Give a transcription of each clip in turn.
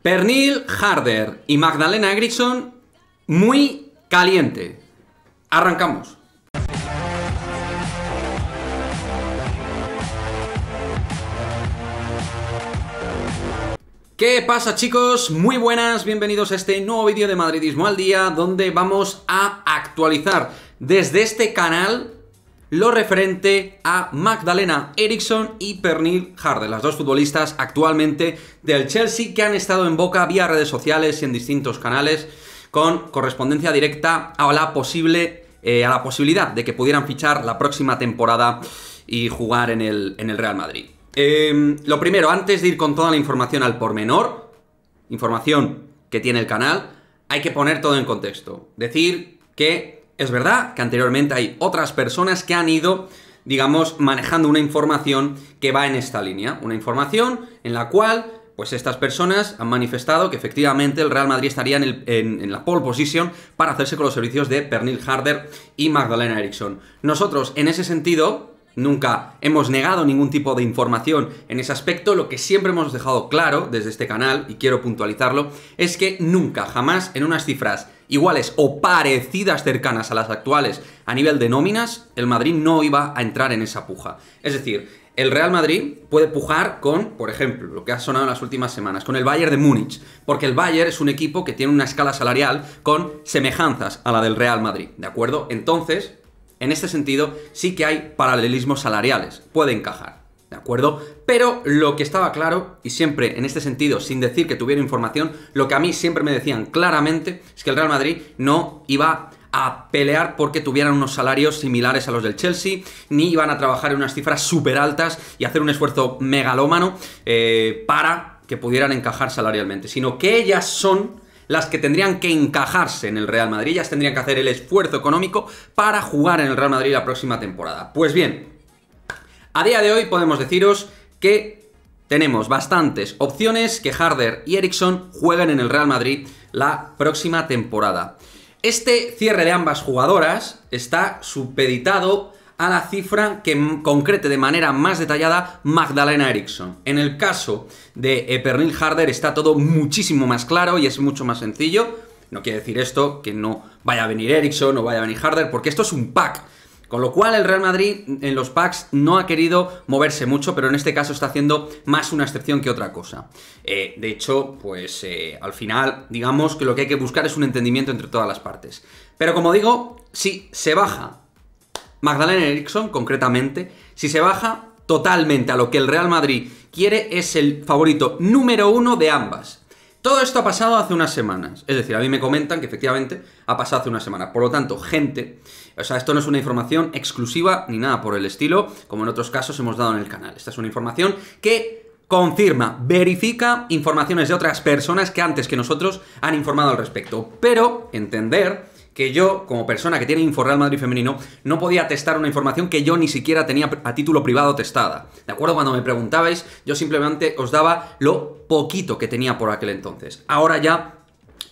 Pernil Harder y Magdalena Eriksson muy caliente. Arrancamos. ¿Qué pasa chicos? Muy buenas, bienvenidos a este nuevo vídeo de Madridismo al Día, donde vamos a actualizar desde este canal lo referente a Magdalena Eriksson y Pernil Harden las dos futbolistas actualmente del Chelsea que han estado en boca vía redes sociales y en distintos canales con correspondencia directa a la posible eh, a la posibilidad de que pudieran fichar la próxima temporada y jugar en el, Real Madrid. Em, lo primero, antes de ir con toda la información al pormenor, información que tiene el canal, hay que poner todo en contexto. Decir que es verdad que anteriormente hay otras personas que han ido, digamos, manejando una información que va en esta línea, una información en la cual pues estas personas han manifestado que efectivamente el Real Madrid estaría en, la pole position para hacerse con los servicios de Pernil Harder y Magdalena Eriksson. Nosotros, en ese sentido, nunca hemos negado ningún tipo de información en ese aspecto. Lo que siempre hemos dejado claro desde este canal, y quiero puntualizarlo, es que nunca, jamás en unas cifras iguales o parecidas cercanas a las actuales a nivel de nóminas, el Madrid no iba a entrar en esa puja. Es decir, el Real Madrid puede pujar con, por ejemplo, lo que ha sonado en las últimas semanas, con el Bayern de Múnich, porque el Bayern es un equipo que tiene una escala salarial con semejanzas a la del Real Madrid, ¿de acuerdo? Entonces, en este sentido, sí que hay paralelismos salariales, puede encajar. ¿De acuerdo? Pero lo que estaba claro, y siempre en este sentido, sin decir que tuviera información, lo que a mí siempre me decían claramente es que el Real Madrid no iba a pelear porque tuvieran unos salarios similares a los del Chelsea, ni iban a trabajar en unas cifras súper altas y hacer un esfuerzo megalómano eh, para que pudieran encajar salarialmente, sino que ellas son las que tendrían que encajarse en el Real Madrid, ellas tendrían que hacer el esfuerzo económico para jugar en el Real Madrid la próxima temporada. Pues bien, a día de hoy podemos deciros que tenemos bastantes opciones que Harder y Eriksson jueguen en el Real Madrid la próxima temporada. Este cierre de ambas jugadoras está supeditado a la cifra que concrete de manera más detallada Magdalena Eriksson. En el caso de Pernil Harder está todo muchísimo más claro y es mucho más sencillo. No quiere decir esto que no vaya a venir Eriksson o vaya a venir Harder, porque esto es un pack. Con lo cual el Real Madrid en los packs no ha querido moverse mucho, pero en este caso está haciendo más una excepción que otra cosa. Eh, de hecho, pues eh, al final digamos que lo que hay que buscar es un entendimiento entre todas las partes. Pero como digo, si se baja Magdalena Eriksson concretamente, si se baja totalmente a lo que el Real Madrid quiere, es el favorito número uno de ambas. Todo esto ha pasado hace unas semanas. Es decir, a mí me comentan que efectivamente ha pasado hace una semana. Por lo tanto, gente, o sea, esto no es una información exclusiva ni nada por el estilo, como en otros casos hemos dado en el canal. Esta es una información que confirma, verifica informaciones de otras personas que antes que nosotros han informado al respecto. Pero entender que yo, como persona que tiene real Madrid Femenino, no podía testar una información que yo ni siquiera tenía a título privado testada. ¿De acuerdo? Cuando me preguntabais, yo simplemente os daba lo poquito que tenía por aquel entonces. Ahora ya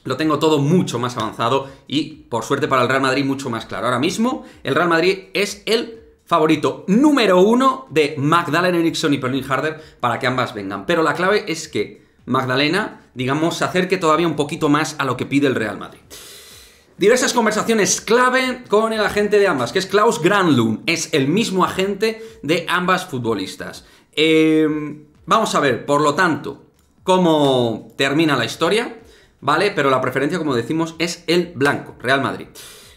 lo tengo todo mucho más avanzado y, por suerte para el Real Madrid, mucho más claro. Ahora mismo, el Real Madrid es el favorito número uno de Magdalena Nixon y Perlin Harder para que ambas vengan. Pero la clave es que Magdalena, digamos, se acerque todavía un poquito más a lo que pide el Real Madrid diversas conversaciones clave con el agente de ambas, que es Klaus Granlund, es el mismo agente de ambas futbolistas. Em, vamos a ver, por lo tanto, cómo termina la historia, ¿vale? Pero la preferencia, como decimos, es el blanco, Real Madrid.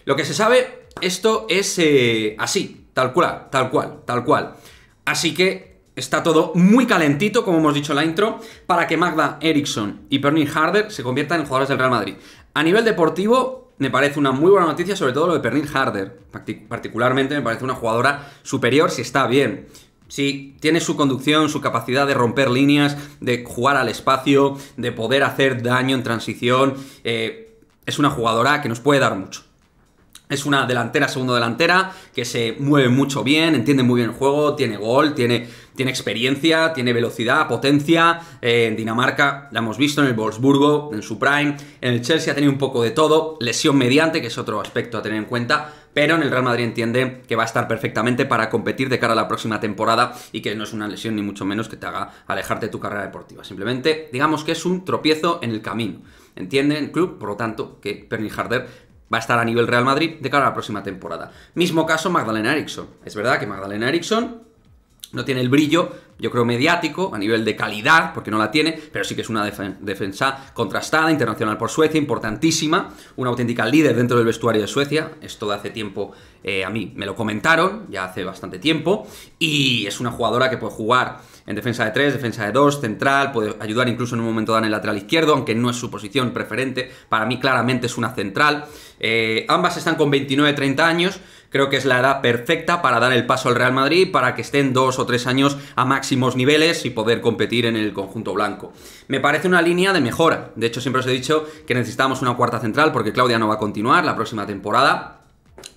Lo que se sabe, esto es eh, así, tal cual, tal cual, tal cual. Así que está todo muy calentito, como hemos dicho en la intro, para que Magda Eriksson y Bernie Harder se conviertan en jugadores del Real Madrid. A nivel deportivo, me parece una muy buena noticia, sobre todo lo de Pernil Harder. Particularmente me parece una jugadora superior si está bien. Si tiene su conducción, su capacidad de romper líneas, de jugar al espacio, de poder hacer daño en transición, eh, es una jugadora que nos puede dar mucho. Es una delantera, segundo delantera, que se mueve mucho bien, entiende muy bien el juego, tiene gol, tiene tiene experiencia, tiene velocidad, potencia. Eh, en Dinamarca la hemos visto, en el Wolfsburgo, en su prime. En el Chelsea ha tenido un poco de todo. Lesión mediante, que es otro aspecto a tener en cuenta. Pero en el Real Madrid entiende que va a estar perfectamente para competir de cara a la próxima temporada y que no es una lesión ni mucho menos que te haga alejarte de tu carrera deportiva. Simplemente digamos que es un tropiezo en el camino. Entiende el club, por lo tanto, que Bernie Harder va a estar a nivel Real Madrid de cara a la próxima temporada. Mismo caso Magdalena Eriksson. Es verdad que Magdalena Eriksson no tiene el brillo, yo creo, mediático, a nivel de calidad, porque no la tiene, pero sí que es una defensa contrastada, internacional por Suecia, importantísima, una auténtica líder dentro del vestuario de Suecia. Esto de hace tiempo eh, a mí me lo comentaron, ya hace bastante tiempo, y es una jugadora que puede jugar en defensa de 3, defensa de 2, central, puede ayudar incluso en un momento dado en el lateral izquierdo, aunque no es su posición preferente, para mí claramente es una central. Eh, ambas están con 29-30 años, creo que es la edad perfecta para dar el paso al Real Madrid, para que estén 2 o 3 años a máximo niveles y poder competir en el conjunto blanco. Me parece una línea de mejora. De hecho, siempre os he dicho que necesitamos una cuarta central porque Claudia no va a continuar la próxima temporada.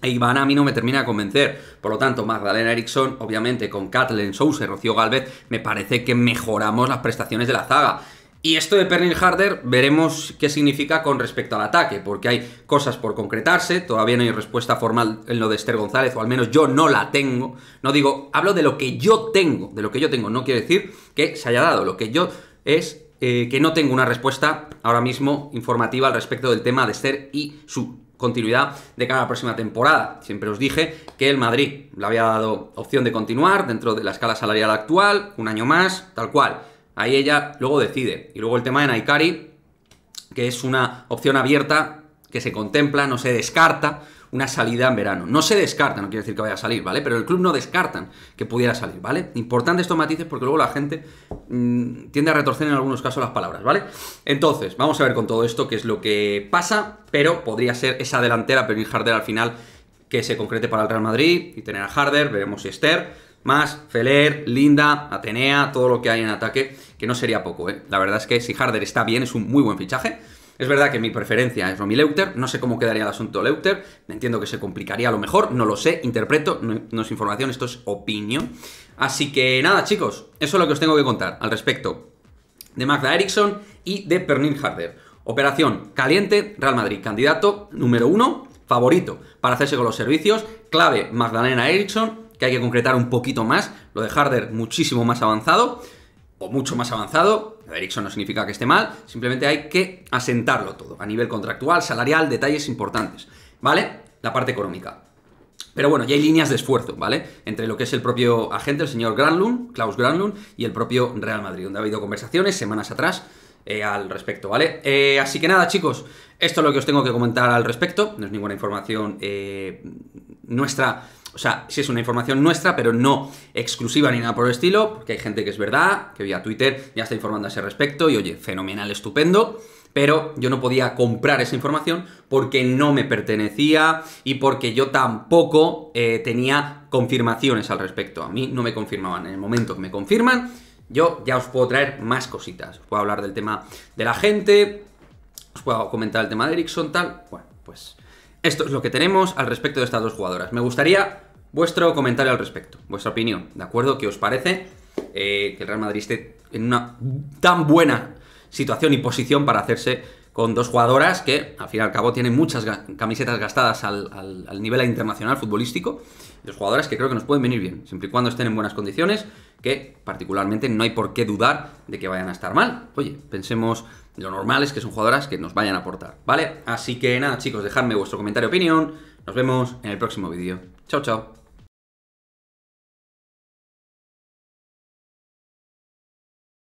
E Iván a mí no me termina de convencer. Por lo tanto, Magdalena Eriksson, obviamente, con Kathleen Sousa, Rocío Galvez, me parece que mejoramos las prestaciones de la zaga. Y esto de Pernil Harder veremos qué significa con respecto al ataque, porque hay cosas por concretarse, todavía no hay respuesta formal en lo de Esther González, o al menos yo no la tengo. No digo, hablo de lo que yo tengo, de lo que yo tengo, no quiere decir que se haya dado, lo que yo es eh, que no tengo una respuesta ahora mismo informativa al respecto del tema de Esther y su continuidad de cara a la próxima temporada. Siempre os dije que el Madrid le había dado opción de continuar dentro de la escala salarial actual, un año más, tal cual. Ahí ella luego decide. Y luego el tema de Naikari, que es una opción abierta que se contempla, no se descarta una salida en verano. No se descarta, no quiere decir que vaya a salir, ¿vale? Pero el club no descartan que pudiera salir, ¿vale? Importante estos matices porque luego la gente mm, tiende a retorcer en algunos casos las palabras, ¿vale? Entonces, vamos a ver con todo esto qué es lo que pasa, pero podría ser esa delantera, pero Harder al final que se concrete para el Real Madrid y tener a Harder, veremos si Esther más Feller, Linda, Atenea, todo lo que hay en ataque, que no sería poco, ¿eh? La verdad es que si Harder está bien, es un muy buen fichaje. Es verdad que mi preferencia es Romy Leuter, no sé cómo quedaría el asunto Leuter, entiendo que se complicaría a lo mejor, no lo sé, interpreto, no, es información, esto es opinión. Así que nada, chicos, eso es lo que os tengo que contar al respecto de Magda Eriksson y de Pernil Harder. Operación caliente, Real Madrid, candidato número uno, favorito para hacerse con los servicios, clave Magdalena Eriksson, que hay que concretar un poquito más. Lo de Harder muchísimo más avanzado, o mucho más avanzado. Ericsson no significa que esté mal, simplemente hay que asentarlo todo, a nivel contractual, salarial, detalles importantes, ¿vale? La parte económica. Pero bueno, ya hay líneas de esfuerzo, ¿vale? Entre lo que es el propio agente, el señor Granlund, Klaus Granlund, y el propio Real Madrid, donde ha habido conversaciones semanas atrás eh, al respecto, ¿vale? Eh, así que nada, chicos, esto es lo que os tengo que comentar al respecto. No es ninguna información eh, nuestra, o sea, si es una información nuestra, pero no exclusiva ni nada por el estilo, porque hay gente que es verdad, que vía Twitter ya está informando a ese respecto, y oye, fenomenal, estupendo, pero yo no podía comprar esa información porque no me pertenecía y porque yo tampoco eh, tenía confirmaciones al respecto. A mí no me confirmaban. En el momento que me confirman, yo ya os puedo traer más cositas. Os puedo hablar del tema de la gente, os puedo comentar el tema de Ericsson, tal. Bueno, pues esto es lo que tenemos al respecto de estas dos jugadoras. Me gustaría vuestro comentario al respecto, vuestra opinión, ¿de acuerdo? ¿Qué os parece eh, que el Real Madrid esté en una tan buena situación y posición para hacerse con dos jugadoras que, al fin y al cabo, tienen muchas camisetas gastadas al, nivel internacional futbolístico. Dos jugadoras que creo que nos pueden venir bien, siempre y cuando estén en buenas condiciones, que particularmente no hay por qué dudar de que vayan a estar mal. Oye, pensemos, lo normal es que son jugadoras que nos vayan a aportar, ¿vale? Así que nada, chicos, dejadme vuestro comentario, opinión. Nos vemos en el próximo vídeo. Chao, chao.